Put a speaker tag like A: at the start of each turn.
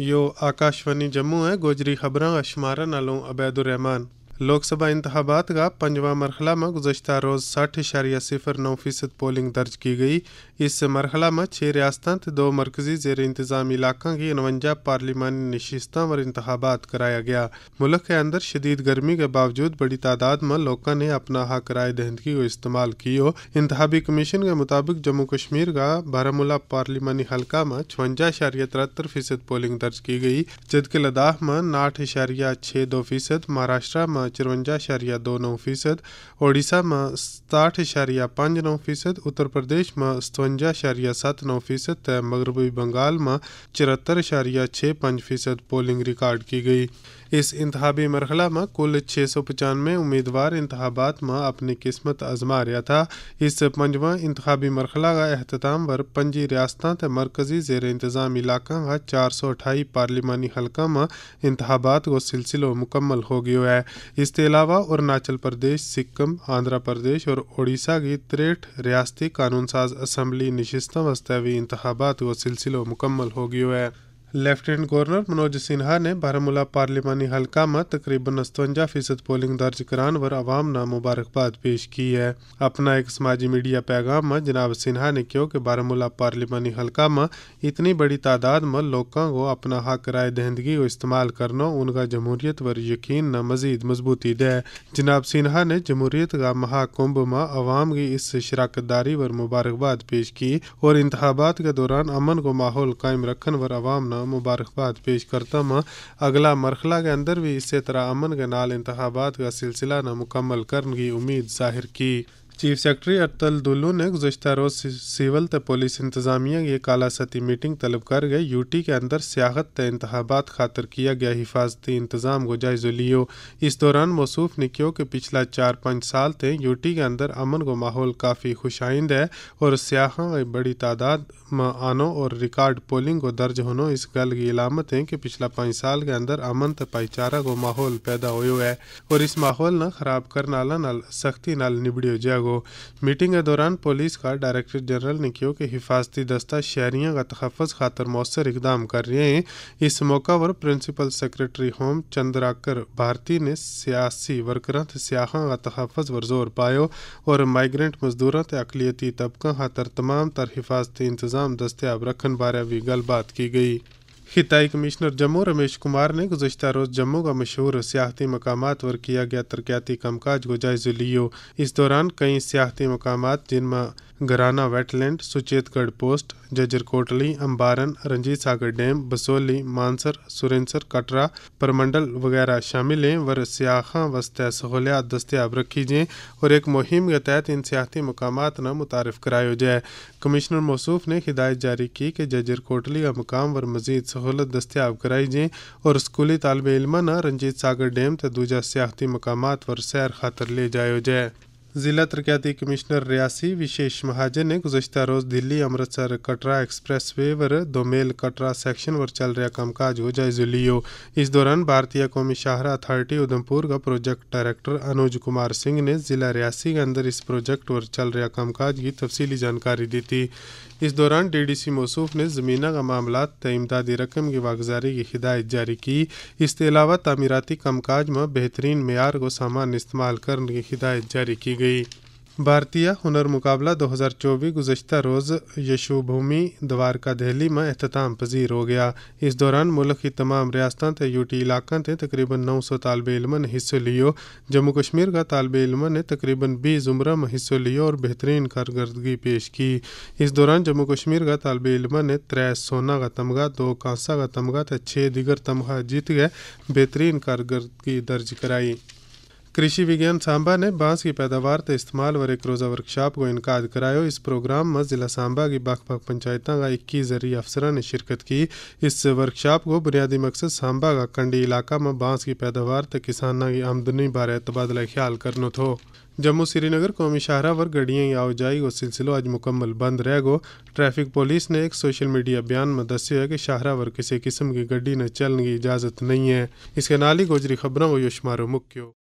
A: ਯੋ ਆਕਾਸ਼ਵਨੀ ਜੰਮੂ ਹੈ ਗੋਜਰੀ ਖਬਰਾਂ ਅਸ਼ਮਾਰਾ ਨਾਲੋਂ ਅਬੈਦੁਰ ਰਹਿਮਾਨ लोकसभा इंतबात का पंजवा मरहला में गुजशत रोज़ साठ इशारिया सिफर नौ फीसद पोलिंग दर्ज की गई इस मरहला में छः रियासतों दो मरकजी जेर इंतजाम इलाकों की उनवंजा पार्लिमानी नशस्तों और इंतबात कराया गया मुल्क के अंदर शदीद गर्मी के बावजूद बड़ी तादाद में लोगों ने अपना हक राय दहंदगी को इस्तेमाल किया इंतबी कमीशन के मुताबिक जम्मू कश्मीर का बारामूला पार्लिमानी हल्का में छवंजा इशारिया तिहत्तर फीसद पोलिंग दर्ज की गई जबकि लद्दाख में नाठ इशारिया छः दो फीसद महाराष्ट्र में चुरवंजा इशारिया दो नौ फ़ीसद ओडिशा में साठ इशारिया पांच नौ फ़ीसद उत्तर प्रदेश में सतवंजा इशारिया सत नौ फ़ीसद मगरबी बंगाल में चौहत्तर इशारिया छः पांच फ़ीसद पोलिंग रिकॉर्ड की गई इस इंतबी मरहला में कुल छः सौ पचानवे उम्मीदवार इंतबात में अपनी किस्मत आजमा रहा था इस पंजवा इंतबी मरहला का अहतमाम वर पंजी रियासत मरकजी जेर इंतज़ाम इलाक़ा का चार सौ अठाई पार्लिमानी हल्का में इंतबात को सिलसिलो मुकम्मल हो गयो है इसके अलावा अरुणाचल प्रदेश सिक्किम आंध्र प्रदेश और ओडिशा की त्रेठ रियासती कानून साज असम्बली नशस्तों वास्तव भी इंतबात को सिलसिलो मुकम्मल हो गयो है लेफ्टिनेंट गवर्नर मनोज सिन्हा ने बारामूला पार्लिमानी हलका में तकरीबन सतवंजा फीसद पोलिंग दर्ज करान पर आवाम न मुबारकबाद पेश की है अपना एक समाजी मीडिया पैगाम में जनाब सिन्हा ने कहा कि बारामूला पार्लिमानी हलका में इतनी बड़ी तादाद में लोगों को अपना हक राय दहंदगी को इस्तेमाल करना उनका जमहूरियत पर यकीन न मजीद मजबूती दे जनाब सिन्हा ने जमहूरियत का महाकुंभ में अवाम की इस शराकतदारी दारी पर मुबारकबाद पेश की और इंतबात के दौरान अमन को माहौल कायम रखने पर आवाम न मुबारकबाद पेश करता हूँ अगला मरखला के अंदर भी इसी तरह अमन के नाल इंतबात का सिलसिला न मुकम्मल करने की उम्मीद जाहिर की चीफ सेक्रेटरी अटल दुल्लू ने गुजशत रोज़ सिविल त पुलिस इंतजामिया की सती मीटिंग तलब कर गए यूटी के अंदर सियाहत त इंतबात खातर किया गया हिफाजती इंतजाम को जायजो लियो इस दौरान मौसूफ ने क्यों कि पिछला चार पाँच साल ते यूटी के अंदर अमन को माहौल काफ़ी खुशाइंद है और सियाह बड़ी तादाद में आनो और रिकॉर्ड पोलिंग को दर्ज होनो इस गल की इलामत है कि पिछला पाँच साल के अंदर अमन त भाईचारा को माहौल पैदा हो है और इस माहौल न खराब करने सख्ती निबड़ियों जाएगा लॻो मीटिंग दौरान पुलिस का डायरेक्टर जनरल ने कहा कि हिफाजती दस्ता शहरिया का तहफ़ खातर मौसर इकदाम कर रहे हैं इस मौका पर principal secretary home Chandrakar Bharti ने सियासी वर्कर सियाह का तहफ़ पर जोर पायो और माइग्रेंट मजदूरों से अकलीती तबकों खातर तमाम तर हिफाजती इंतजाम दस्तियाब रखने बारे भी गलबात की गई खिताई कमिश्नर जम्मू रमेश कुमार ने गुजशत रोज़ जम्मू का मशहूर सियाहती मकाम पर किया गया तरक्याती कामकाज को जायजा लियो इस दौरान कई सियाहती मकाम जिनमें Gharana wetland Suchetgarh post Jajjar Kotli Ambaran Ranjit Sagar dam Basohli Mansar Surinsar Katra Purmandal वगैरह शामिल हैं वर सियाखा वस्ते सहूलियात दस्तियाब रखी जाएँ और एक मुहिम के तहत इन सियाती मकाम न मुतारफ़ कराया जाए कमिश्नर मौसूफ ने हिदायत जारी की कि जजर कोटली का मकाम वर मजीद सहूलत दस्तियाब कराई जाएँ और स्कूली तलब इलमा न रंजीत सागर डैम तो दूजा सियाती मकाम वर सैर खातर ले जाया जाए ज़िला तरक्याती कमिश्नर रियासी विशेष महाजन ने गुजशत रोज़ दिल्ली अमृतसर कटरा एक्सप्रेस वे वर दोमेल कटरा सेक्शन वर चल रहा कामकाज हो जायजा लियो इस दौरान भारतीय कौमी शाहरा अथॉरिटी उधमपुर का प्रोजेक्ट डायरेक्टर अनुज कुमार सिंह ने ज़िला रियासी के अंदर इस प्रोजेक्ट वर चल रहा कामकाज की तफसीली जानकारी दी थी इस दौरान डी डी सी मौसूफ ने ज़मीना का मामला त इमदादी रकम की वागजारी की हिदायत जारी की इसके अलावा तमीराती कामकाज में बेहतरीन मैार को सामान इस्तेमाल करने की हिदायत जारी की गई गई भारतीय हुनर मुकाबला 2024 गुजशत रोज़ यशुभूमि द्वारका दहली में अख्ताम पजीर हो गया इस दौरान मुल्क की तमाम रियासतों से यूटी इलाकों से तकरीबन 900 सौ तालब इलम ने हिस्सों लियो जम्मू कश्मीर का तालब इलम ने तकरीबन 20 उम्र में हिस्सों लियो और बेहतरीन कारकर्दगी पेश की इस दौरान जम्मू कश्मीर का तालब इलम ने त्रै सोना का तमगा दो कांसा का तमगा तो छः दिगर तमगा जीत गए बेहतरीन कारकर्दगी दर्ज कराई कृषि विज्ञान सांबा ने बांस की पैदावार ते इस्तेमाल और एक रोज़ा वर्कशॉप को इनकाद करायो इस प्रोग्राम में जिला सांबा की बख पंचायत का इक्कीस जरिए अफसर ने शिरकत की इस वर्कशॉप को बुनियादी मकसद सांबा का कंडी इलाका में बांस की पैदावार ते किसाना की आमदनी बारे तबादला ख्याल करना थो जम्मू श्रीनगर कौमी शाहरा पर गड्डियों की आवाजाही को सिलसिलो अज मुकम्मल बंद रह गो ट्रैफिक पुलिस ने एक सोशल मीडिया बयान में दस है कि शाहरा पर किसी किस्म की गड्डी न चलने की इजाज़त नहीं है इसके नाल ही गोजरी खबरों को यो शुमारो मुक्यो